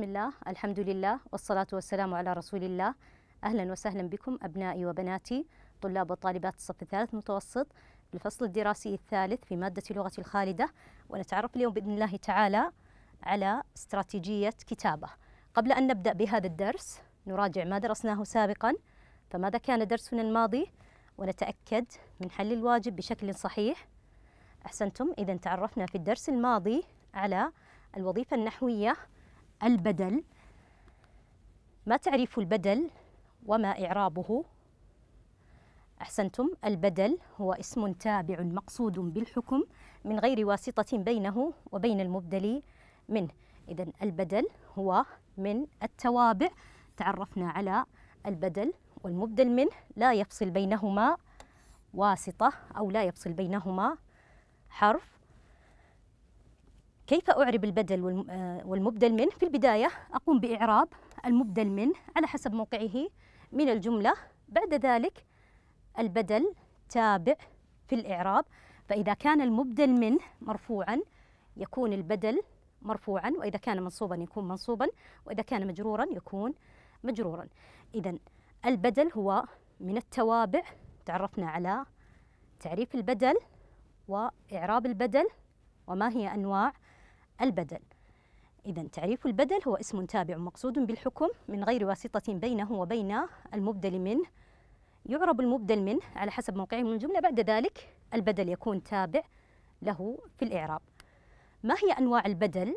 بسم الله الحمد لله والصلاة والسلام على رسول الله أهلا وسهلا بكم أبنائي وبناتي طلاب وطالبات الصف الثالث متوسط بالفصل الدراسي الثالث في مادة لغة الخالدة ونتعرف اليوم بإذن الله تعالى على استراتيجية كتابة قبل أن نبدأ بهذا الدرس نراجع ما درسناه سابقا فماذا كان درسنا الماضي ونتأكد من حل الواجب بشكل صحيح أحسنتم إذا تعرفنا في الدرس الماضي على الوظيفة النحوية البدل ما تعريف البدل وما إعرابه أحسنتم البدل هو اسم تابع مقصود بالحكم من غير واسطة بينه وبين المبدل منه إذا البدل هو من التوابع تعرفنا على البدل والمبدل منه لا يفصل بينهما واسطة أو لا يفصل بينهما حرف كيف أعرب البدل آه، والمبدل منه؟ في البداية أقوم بإعراب المبدل منه على حسب موقعه من الجملة بعد ذلك البدل تابع في الإعراب فإذا كان المبدل منه مرفوعا يكون البدل مرفوعا وإذا كان منصوبا يكون منصوبا وإذا كان مجرورا يكون مجرورا إذا البدل هو من التوابع تعرفنا على تعريف البدل وإعراب البدل وما هي أنواع البدل إذا تعريف البدل هو اسم تابع مقصود بالحكم من غير واسطة بينه وبين المبدل منه يعرب المبدل منه على حسب موقعه من الجملة بعد ذلك البدل يكون تابع له في الإعراب ما هي أنواع البدل؟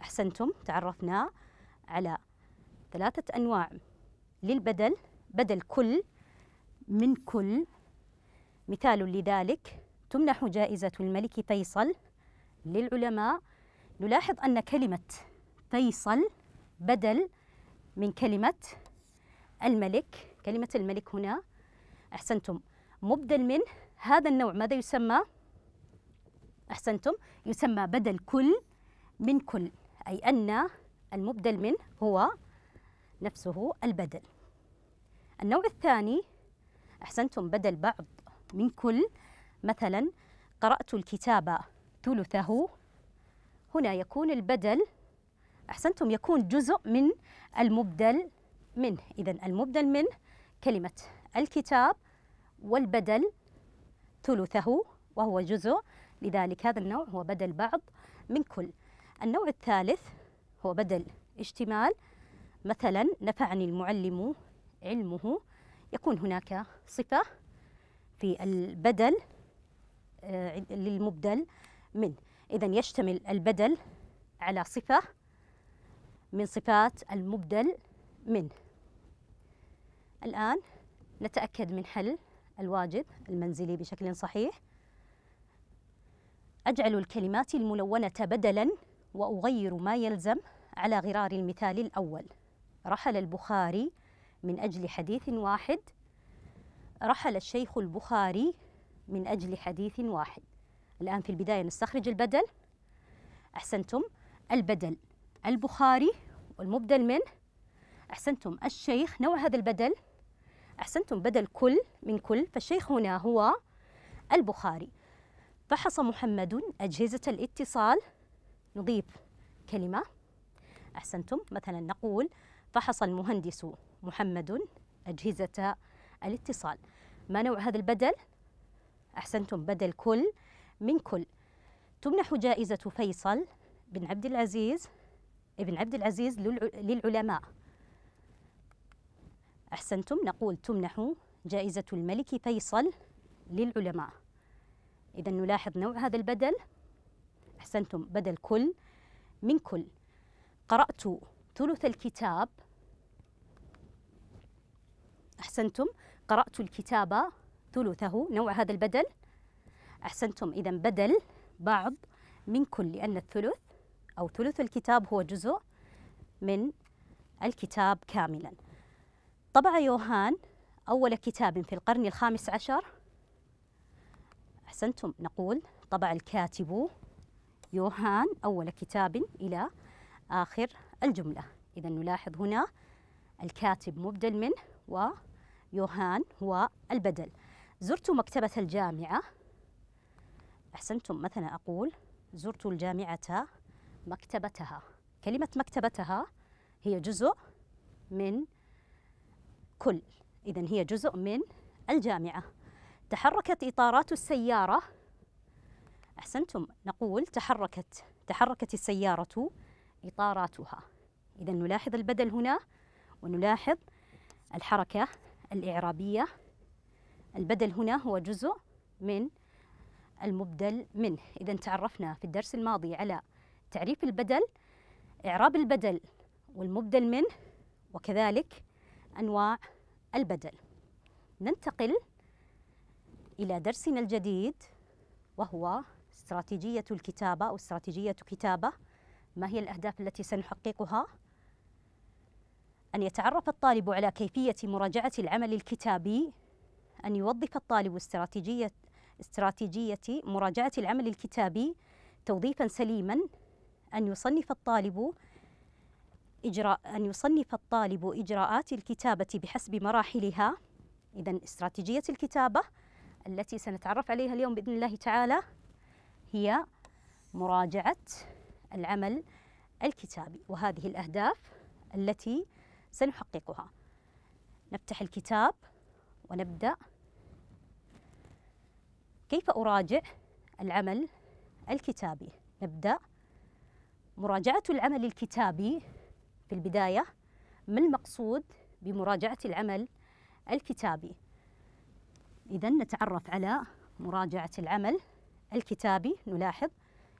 أحسنتم تعرفنا على ثلاثة أنواع للبدل بدل كل من كل مثال لذلك تمنح جائزة الملك فيصل للعلماء نلاحظ أن كلمة فيصل بدل من كلمة الملك كلمة الملك هنا أحسنتم مبدل من هذا النوع ماذا يسمى أحسنتم يسمى بدل كل من كل أي أن المبدل من هو نفسه البدل النوع الثاني أحسنتم بدل بعض من كل مثلا قرأت الكتاب ثلثه هنا يكون البدل أحسنتم يكون جزء من المبدل منه إذا المبدل منه كلمة الكتاب والبدل ثلثه وهو جزء لذلك هذا النوع هو بدل بعض من كل النوع الثالث هو بدل اشتمال مثلا نفعني المعلم علمه يكون هناك صفة في البدل آه، للمبدل من إذا يشتمل البدل على صفة من صفات المبدل من الآن نتأكد من حل الواجب المنزلي بشكل صحيح أجعل الكلمات الملونة بدلا وأغير ما يلزم على غرار المثال الأول رحل البخاري من أجل حديث واحد رحل الشيخ البخاري من أجل حديث واحد الآن في البداية نستخرج البدل أحسنتم البدل البخاري والمبدل منه أحسنتم الشيخ نوع هذا البدل أحسنتم بدل كل من كل فالشيخ هنا هو البخاري فحص محمد أجهزة الاتصال نضيف كلمة أحسنتم مثلا نقول فحص المهندس محمد أجهزة الاتصال ما نوع هذا البدل؟ أحسنتم بدل كل من كل تمنح جائزة فيصل بن عبد العزيز ابن عبد العزيز للعلماء أحسنتم نقول تمنح جائزة الملك فيصل للعلماء إذا نلاحظ نوع هذا البدل أحسنتم بدل كل من كل قرأت ثلث الكتاب أحسنتم قرأت الكتاب ثلثه نوع هذا البدل أحسنتم إذا بدل بعض من كل لأن الثلث أو ثلث الكتاب هو جزء من الكتاب كاملا طبع يوهان أول كتاب في القرن الخامس عشر أحسنتم نقول طبع الكاتب يوهان أول كتاب إلى آخر الجملة إذا نلاحظ هنا الكاتب مبدل منه ويوهان هو البدل زرت مكتبة الجامعة أحسنتم مثلا أقول زرت الجامعة مكتبتها كلمة مكتبتها هي جزء من كل إذا هي جزء من الجامعة تحركت إطارات السيارة أحسنتم نقول تحركت تحركت السيارة إطاراتها إذا نلاحظ البدل هنا ونلاحظ الحركة الإعرابية البدل هنا هو جزء من المبدل منه إذا تعرفنا في الدرس الماضي على تعريف البدل إعراب البدل والمبدل منه وكذلك أنواع البدل ننتقل إلى درسنا الجديد وهو استراتيجية الكتابة أو استراتيجية كتابة ما هي الأهداف التي سنحققها؟ أن يتعرف الطالب على كيفية مراجعة العمل الكتابي أن يوظف الطالب استراتيجية استراتيجية مراجعة العمل الكتابي توظيفا سليما أن يصنف الطالب إجراء أن يصنف الطالب إجراءات الكتابة بحسب مراحلها إذا استراتيجية الكتابة التي سنتعرف عليها اليوم بإذن الله تعالى هي مراجعة العمل الكتابي وهذه الأهداف التي سنحققها نفتح الكتاب ونبدأ كيف أراجع العمل الكتابي نبدأ مراجعة العمل الكتابي في البداية ما المقصود بمراجعة العمل الكتابي إذا نتعرف على مراجعة العمل الكتابي نلاحظ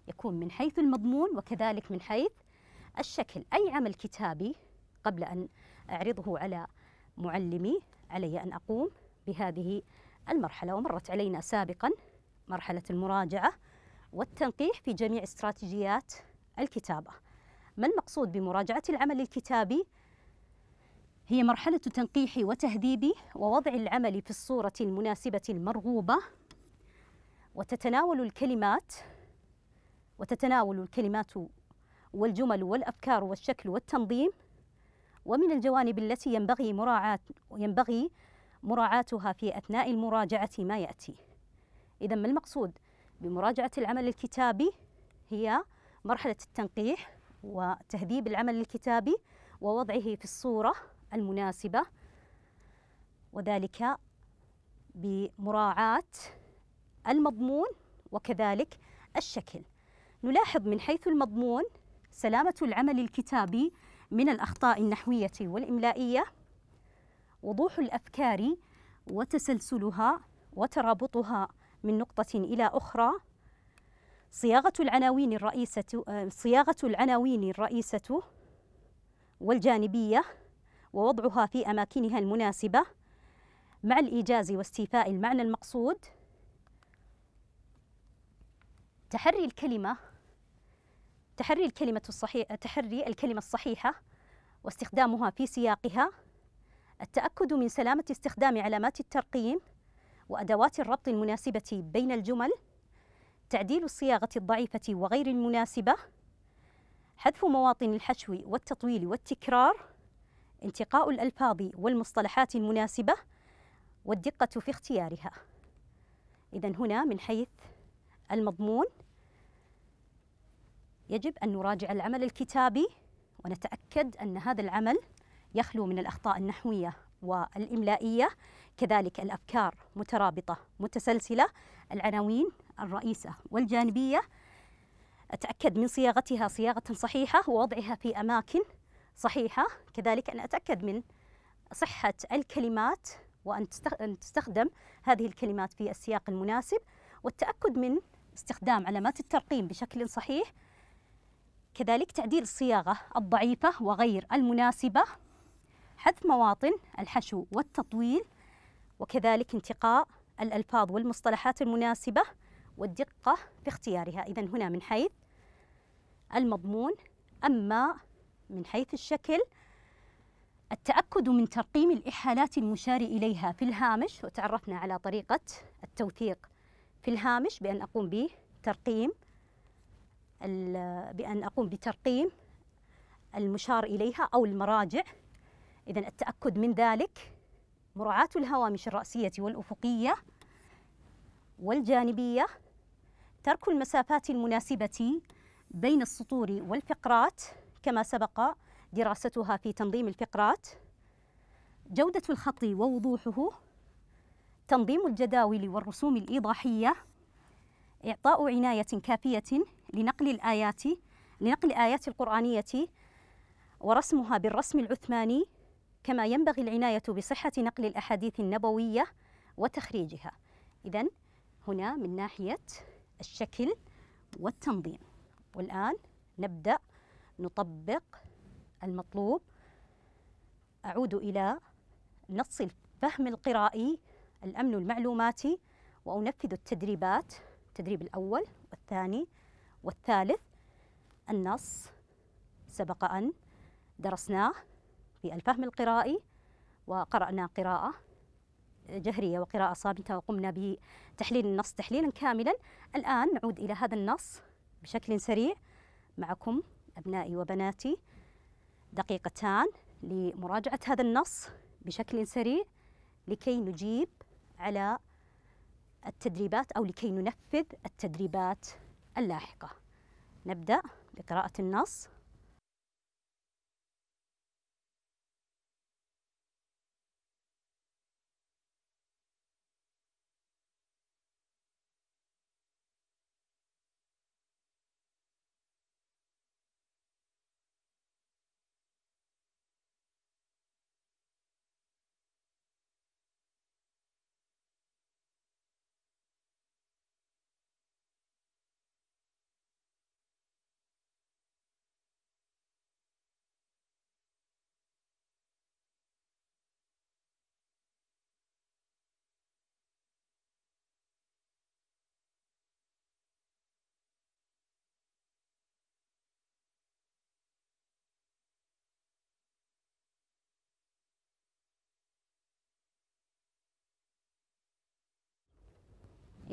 يكون من حيث المضمون وكذلك من حيث الشكل أي عمل كتابي قبل أن أعرضه على معلمي علي أن أقوم بهذه المرحلة ومرت علينا سابقا مرحلة المراجعة والتنقيح في جميع استراتيجيات الكتابة ما المقصود بمراجعة العمل الكتابي؟ هي مرحلة تنقيح وتهذيب ووضع العمل في الصورة المناسبة المرغوبة وتتناول الكلمات وتتناول الكلمات والجمل والأفكار والشكل والتنظيم ومن الجوانب التي ينبغي مراعاة ينبغي مراعاتها في أثناء المراجعة ما يأتي إذا ما المقصود بمراجعة العمل الكتابي هي مرحلة التنقيح وتهذيب العمل الكتابي ووضعه في الصورة المناسبة وذلك بمراعاة المضمون وكذلك الشكل نلاحظ من حيث المضمون سلامة العمل الكتابي من الأخطاء النحوية والإملائية وضوح الأفكار وتسلسلها وترابطها من نقطة إلى أخرى صياغة العناوين الرئيسة صياغة العناوين الرئيسة والجانبية ووضعها في أماكنها المناسبة مع الإيجاز واستيفاء المعنى المقصود تحري الكلمة تحري الكلمة الصحيحة تحري الكلمة الصحيحة واستخدامها في سياقها التأكد من سلامة استخدام علامات الترقيم وأدوات الربط المناسبة بين الجمل تعديل الصياغة الضعيفة وغير المناسبة حذف مواطن الحشو والتطويل والتكرار انتقاء الألفاظ والمصطلحات المناسبة والدقة في اختيارها إذا هنا من حيث المضمون يجب أن نراجع العمل الكتابي ونتأكد أن هذا العمل يخلو من الأخطاء النحوية والإملائية كذلك الأفكار مترابطة متسلسلة العناوين الرئيسة والجانبية أتأكد من صياغتها صياغة صحيحة ووضعها في أماكن صحيحة كذلك أن أتأكد من صحة الكلمات وأن تستخدم هذه الكلمات في السياق المناسب والتأكد من استخدام علامات الترقيم بشكل صحيح كذلك تعديل الصياغة الضعيفة وغير المناسبة حذف مواطن الحشو والتطويل وكذلك انتقاء الألفاظ والمصطلحات المناسبة والدقة في اختيارها إذا هنا من حيث المضمون أما من حيث الشكل التأكد من ترقيم الإحالات المشار إليها في الهامش وتعرفنا على طريقة التوثيق في الهامش بأن أقوم بترقيم بأن أقوم بترقيم المشار إليها أو المراجع إذا التأكد من ذلك مراعاة الهوامش الرأسية والأفقية والجانبية ترك المسافات المناسبة بين السطور والفقرات كما سبق دراستها في تنظيم الفقرات جودة الخط ووضوحه تنظيم الجداول والرسوم الإيضاحية إعطاء عناية كافية لنقل الآيات لنقل الآيات القرآنية ورسمها بالرسم العثماني كما ينبغي العناية بصحة نقل الأحاديث النبوية وتخريجها إذا هنا من ناحية الشكل والتنظيم والآن نبدأ نطبق المطلوب أعود إلى نص الفهم القرائي الأمن المعلوماتي وأنفذ التدريبات التدريب الأول والثاني والثالث النص سبق أن درسناه في الفهم القرائي وقرأنا قراءة جهرية وقراءة صامتة وقمنا بتحليل النص تحليلا كاملا الآن نعود إلى هذا النص بشكل سريع معكم أبنائي وبناتي دقيقتان لمراجعة هذا النص بشكل سريع لكي نجيب على التدريبات أو لكي ننفذ التدريبات اللاحقة نبدأ بقراءة النص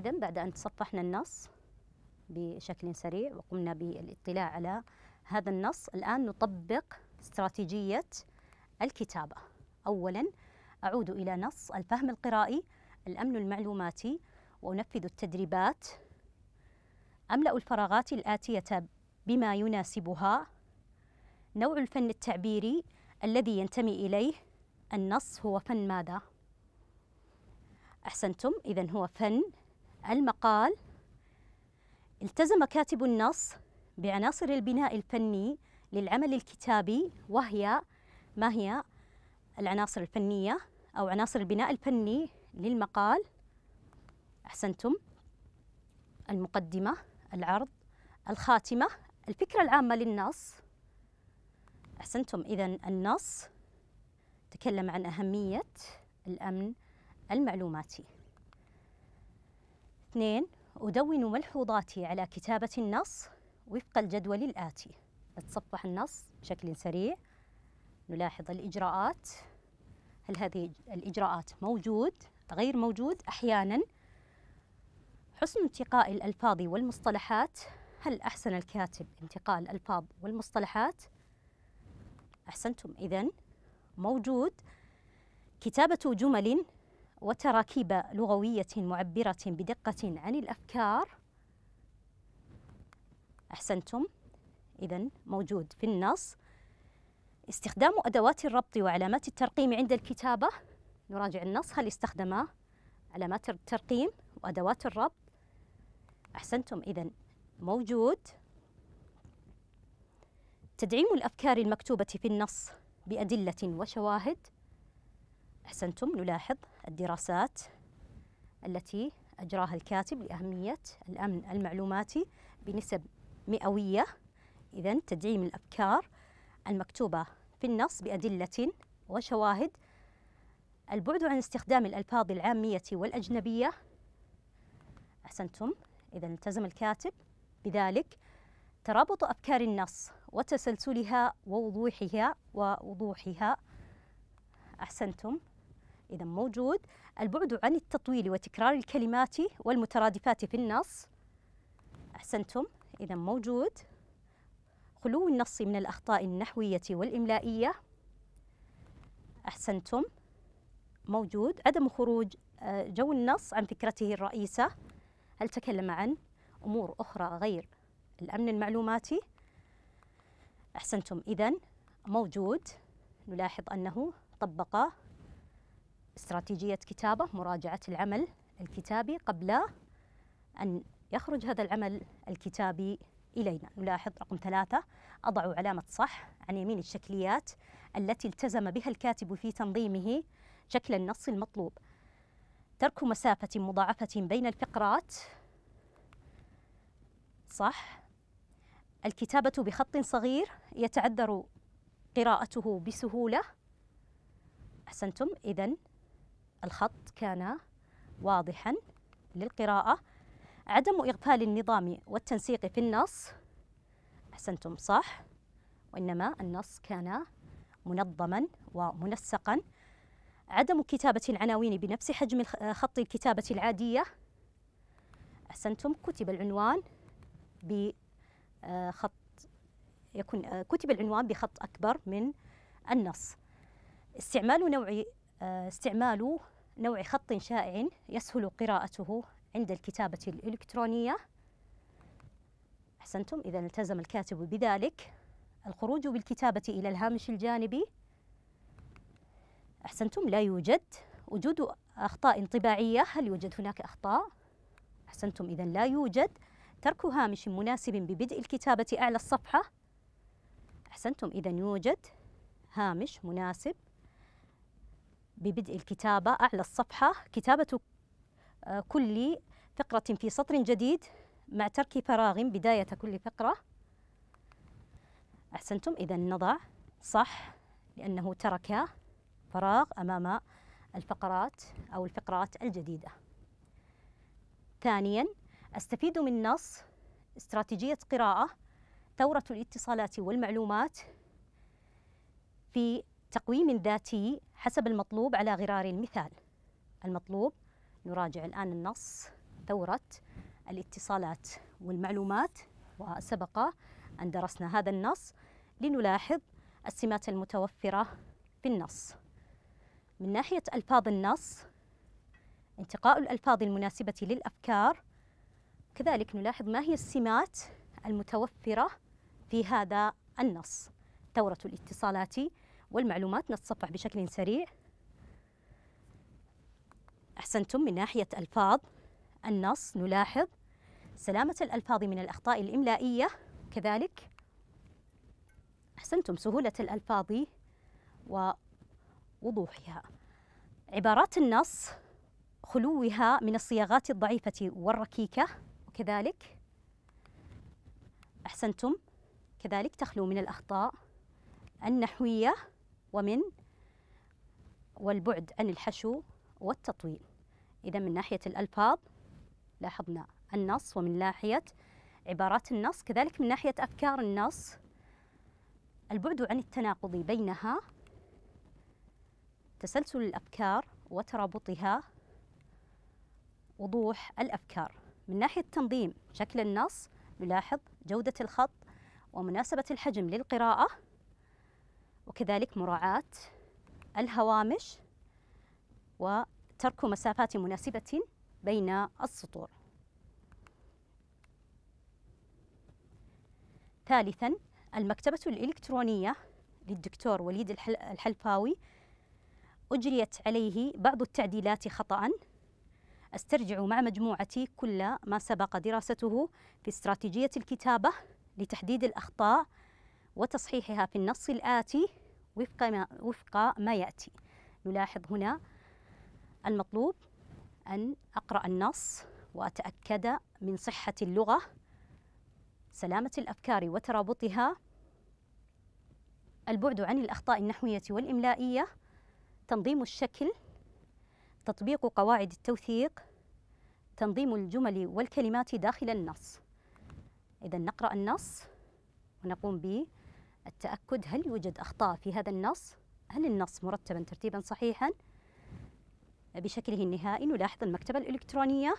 إذا بعد أن تصفحنا النص بشكل سريع وقمنا بالاطلاع على هذا النص الآن نطبق استراتيجية الكتابة أولا أعود إلى نص الفهم القرائي الأمن المعلوماتي وأنفذ التدريبات أملأ الفراغات الآتية بما يناسبها نوع الفن التعبيري الذي ينتمي إليه النص هو فن ماذا؟ أحسنتم إذا هو فن المقال التزم كاتب النص بعناصر البناء الفني للعمل الكتابي وهي ما هي العناصر الفنية أو عناصر البناء الفني للمقال أحسنتم المقدمة العرض الخاتمة الفكرة العامة للنص أحسنتم إذا النص تكلم عن أهمية الأمن المعلوماتي اثنين أدون ملحوظاتي على كتابة النص وفق الجدول الآتي أتصفح النص بشكل سريع نلاحظ الإجراءات هل هذه الإجراءات موجود غير موجود أحيانا حسن انتقاء الألفاظ والمصطلحات هل أحسن الكاتب انتقاء الألفاظ والمصطلحات أحسنتم إذن موجود كتابة جمل وتراكيب لغوية معبرة بدقة عن الأفكار أحسنتم إذا موجود في النص استخدام أدوات الربط وعلامات الترقيم عند الكتابة نراجع النص هل استخدم علامات الترقيم وأدوات الربط أحسنتم إذا موجود تدعيم الأفكار المكتوبة في النص بأدلة وشواهد أحسنتم نلاحظ الدراسات التي أجراها الكاتب لأهمية الأمن المعلوماتي بنسب مئوية إذا تدعيم الأفكار المكتوبة في النص بأدلة وشواهد البعد عن استخدام الألفاظ العامية والأجنبية أحسنتم إذا التزم الكاتب بذلك ترابط أفكار النص وتسلسلها ووضوحها ووضوحها أحسنتم إذا موجود البعد عن التطويل وتكرار الكلمات والمترادفات في النص أحسنتم إذا موجود خلو النص من الأخطاء النحوية والإملائية أحسنتم موجود عدم خروج آه، جو النص عن فكرته الرئيسة هل تكلم عن أمور أخرى غير الأمن المعلوماتي أحسنتم إذا موجود نلاحظ أنه طبق استراتيجية كتابة مراجعة العمل الكتابي قبل أن يخرج هذا العمل الكتابي إلينا نلاحظ رقم ثلاثة أضع علامة صح عن يمين الشكليات التي التزم بها الكاتب في تنظيمه شكل النص المطلوب ترك مسافة مضاعفة بين الفقرات صح الكتابة بخط صغير يتعذر قراءته بسهولة أحسنتم إذا الخط كان واضحا للقراءة عدم إغفال النظام والتنسيق في النص أحسنتم صح وإنما النص كان منظما ومنسقا عدم كتابة العناوين بنفس حجم خط الكتابة العادية أحسنتم كتب العنوان بخط آه، يكون آه، كتب العنوان بخط أكبر من النص استعمال نوع آه، استعمال نوع خط شائع يسهل قراءته عند الكتابة الإلكترونية أحسنتم إذا التزم الكاتب بذلك الخروج بالكتابة إلى الهامش الجانبي أحسنتم لا يوجد وجود أخطاء طباعية هل يوجد هناك أخطاء؟ أحسنتم إذا لا يوجد ترك هامش مناسب ببدء الكتابة أعلى الصفحة أحسنتم إذا يوجد هامش مناسب ببدء الكتابة أعلى الصفحة كتابة آه، كل فقرة في سطر جديد مع ترك فراغ بداية كل فقرة أحسنتم إذا نضع صح لأنه ترك فراغ أمام الفقرات أو الفقرات الجديدة ثانيا أستفيد من نص استراتيجية قراءة ثورة الاتصالات والمعلومات في تقويم ذاتي حسب المطلوب على غرار المثال المطلوب نراجع الآن النص ثورة الاتصالات والمعلومات وسبق أن درسنا هذا النص لنلاحظ السمات المتوفرة في النص من ناحية ألفاظ النص انتقاء الألفاظ المناسبة للأفكار كذلك نلاحظ ما هي السمات المتوفرة في هذا النص ثورة الاتصالات والمعلومات نتصفح بشكل سريع أحسنتم من ناحية ألفاظ النص نلاحظ سلامة الألفاظ من الأخطاء الإملائية كذلك أحسنتم سهولة الألفاظ ووضوحها عبارات النص خلوها من الصياغات الضعيفة والركيكة وكذلك أحسنتم كذلك تخلو من الأخطاء النحوية ومن والبعد عن الحشو والتطويل إذا من ناحية الألفاظ لاحظنا النص ومن ناحية عبارات النص كذلك من ناحية أفكار النص البعد عن التناقض بينها تسلسل الأفكار وترابطها وضوح الأفكار من ناحية تنظيم شكل النص نلاحظ جودة الخط ومناسبة الحجم للقراءة وكذلك مراعاة الهوامش وترك مسافات مناسبة بين السطور ثالثا المكتبة الإلكترونية للدكتور وليد الحلفاوي أجريت عليه بعض التعديلات خطأ أسترجع مع مجموعتي كل ما سبق دراسته في استراتيجية الكتابة لتحديد الأخطاء وتصحيحها في النص الآتي وفق ما, وفق ما يأتي نلاحظ هنا المطلوب أن أقرأ النص وأتأكد من صحة اللغة سلامة الأفكار وترابطها البعد عن الأخطاء النحوية والإملائية تنظيم الشكل تطبيق قواعد التوثيق تنظيم الجمل والكلمات داخل النص إذا نقرأ النص ونقوم به التأكد هل يوجد أخطاء في هذا النص؟ هل النص مرتبا ترتيبا صحيحا بشكله النهائي؟ نلاحظ المكتبة الإلكترونية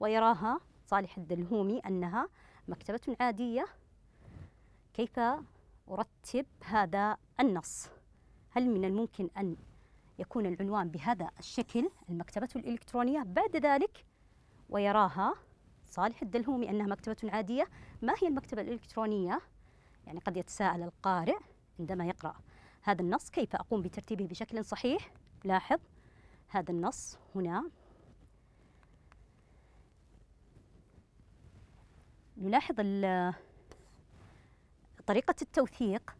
ويراها صالح الدلهومي أنها مكتبة عادية كيف أرتب هذا النص؟ هل من الممكن أن يكون العنوان بهذا الشكل المكتبة الإلكترونية بعد ذلك ويراها صالح الدلهومي أنها مكتبة عادية ما هي المكتبة الإلكترونية؟ يعني قد يتساءل القارئ عندما يقرأ هذا النص كيف أقوم بترتيبه بشكل صحيح لاحظ هذا النص هنا نلاحظ طريقة التوثيق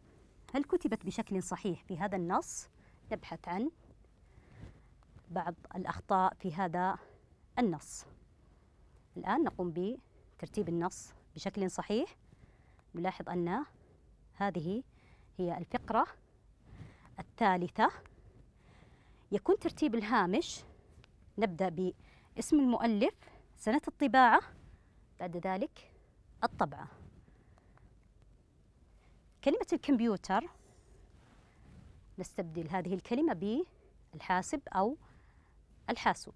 هل كتبت بشكل صحيح في هذا النص نبحث عن بعض الأخطاء في هذا النص الآن نقوم بترتيب النص بشكل صحيح نلاحظ أن هذه هي الفقرة الثالثة يكون ترتيب الهامش نبدأ باسم المؤلف سنة الطباعة بعد ذلك الطبعة كلمة الكمبيوتر نستبدل هذه الكلمة بالحاسب أو الحاسوب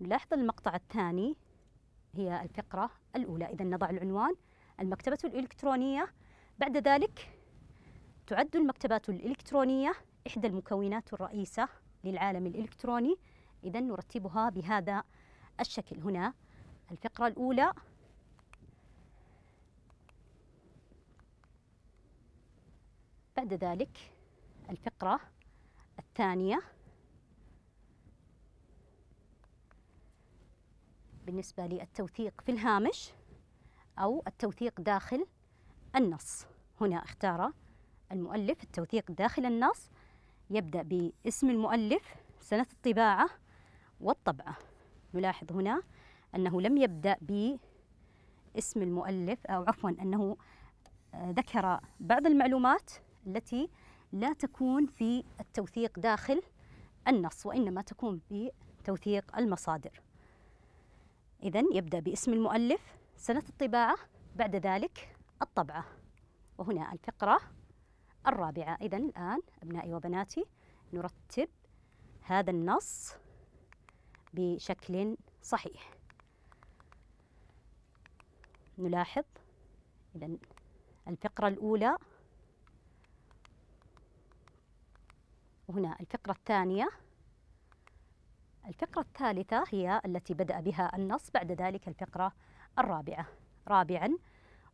نلاحظ المقطع الثاني هي الفقرة الأولى إذا نضع العنوان المكتبة الإلكترونية بعد ذلك تعد المكتبات الإلكترونية إحدى المكونات الرئيسة للعالم الإلكتروني إذا نرتبها بهذا الشكل هنا الفقرة الأولى بعد ذلك الفقرة الثانية بالنسبة للتوثيق في الهامش أو التوثيق داخل النص هنا اختار المؤلف التوثيق داخل النص يبدأ باسم المؤلف سنة الطباعة والطبعة نلاحظ هنا أنه لم يبدأ باسم المؤلف أو عفوا أنه ذكر بعض المعلومات التي لا تكون في التوثيق داخل النص وإنما تكون في توثيق المصادر إذا يبدأ باسم المؤلف سنة الطباعة بعد ذلك الطبعة وهنا الفقرة الرابعة إذا الآن أبنائي وبناتي نرتب هذا النص بشكل صحيح نلاحظ إذا الفقرة الأولى وهنا الفقرة الثانية الفقرة الثالثة هي التي بدأ بها النص بعد ذلك الفقرة الرابعة رابعا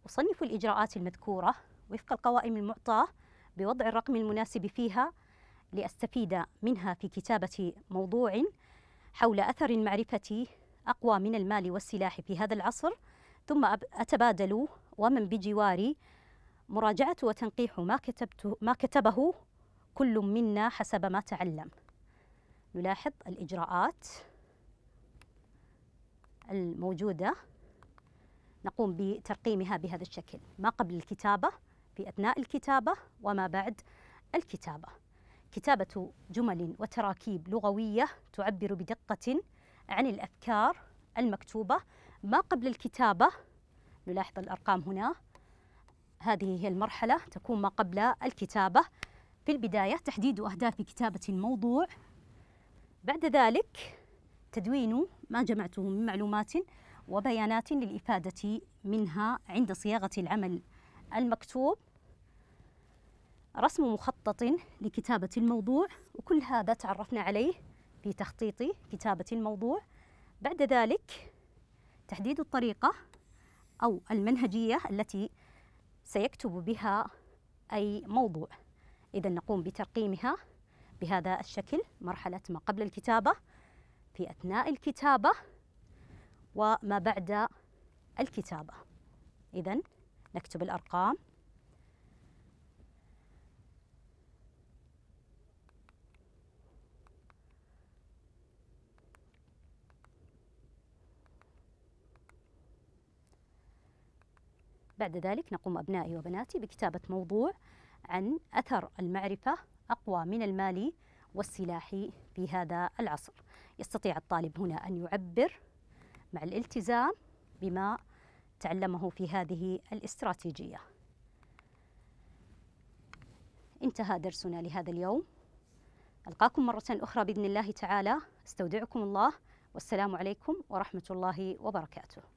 أصنف الإجراءات المذكورة وفق القوائم المعطاة بوضع الرقم المناسب فيها لأستفيد منها في كتابة موضوع حول أثر المعرفة أقوى من المال والسلاح في هذا العصر ثم أتبادل ومن بجواري مراجعة وتنقيح ما كتبته ما كتبه كل منا حسب ما تعلم نلاحظ الإجراءات الموجودة نقوم بترقيمها بهذا الشكل ما قبل الكتابة في أثناء الكتابة وما بعد الكتابة كتابة جمل وتراكيب لغوية تعبر بدقة عن الأفكار المكتوبة ما قبل الكتابة نلاحظ الأرقام هنا هذه هي المرحلة تكون ما قبل الكتابة في البداية تحديد أهداف كتابة الموضوع بعد ذلك تدوين ما جمعته من معلومات وبيانات للإفادة منها عند صياغة العمل المكتوب رسم مخطط لكتابة الموضوع وكل هذا تعرفنا عليه في تخطيط كتابة الموضوع بعد ذلك تحديد الطريقة أو المنهجية التي سيكتب بها أي موضوع إذا نقوم بترقيمها بهذا الشكل مرحلة ما قبل الكتابة في أثناء الكتابة وما بعد الكتابة إذا نكتب الأرقام بعد ذلك نقوم أبنائي وبناتي بكتابة موضوع عن أثر المعرفة أقوى من المالي والسلاحي في هذا العصر يستطيع الطالب هنا أن يعبر مع الالتزام بما تعلمه في هذه الاستراتيجية انتهى درسنا لهذا اليوم ألقاكم مرة أخرى بإذن الله تعالى استودعكم الله والسلام عليكم ورحمة الله وبركاته